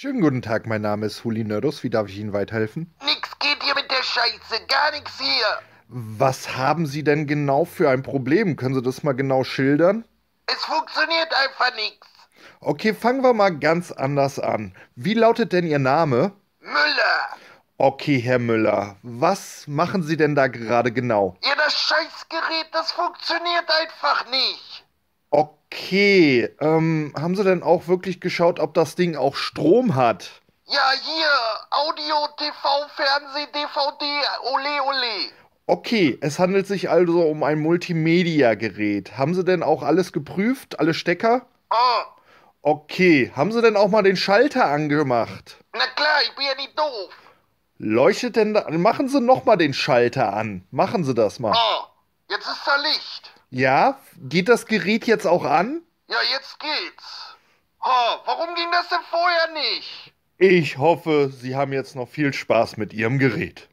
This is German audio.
Schönen guten Tag, mein Name ist Huli Nerdus. Wie darf ich Ihnen weiterhelfen? Nix geht hier mit der Scheiße, gar nichts hier. Was haben Sie denn genau für ein Problem? Können Sie das mal genau schildern? Es funktioniert einfach nichts. Okay, fangen wir mal ganz anders an. Wie lautet denn Ihr Name? Müller. Okay, Herr Müller, was machen Sie denn da gerade genau? Ja, das Scheißgerät, das funktioniert einfach nicht. Okay. Okay, ähm, haben sie denn auch wirklich geschaut, ob das Ding auch Strom hat? Ja, hier, Audio, TV, Fernseh, DVD, ole, ole. Okay, es handelt sich also um ein Multimedia-Gerät. Haben Sie denn auch alles geprüft, alle Stecker? Ah. Okay, haben Sie denn auch mal den Schalter angemacht? Na klar, ich bin ja nicht doof. Leuchtet denn da, machen Sie noch mal den Schalter an. Machen Sie das mal. Ah, jetzt ist da Licht. Ja, geht das Gerät jetzt auch an? Ja, jetzt geht's. Ha, warum ging das denn vorher nicht? Ich hoffe, Sie haben jetzt noch viel Spaß mit Ihrem Gerät.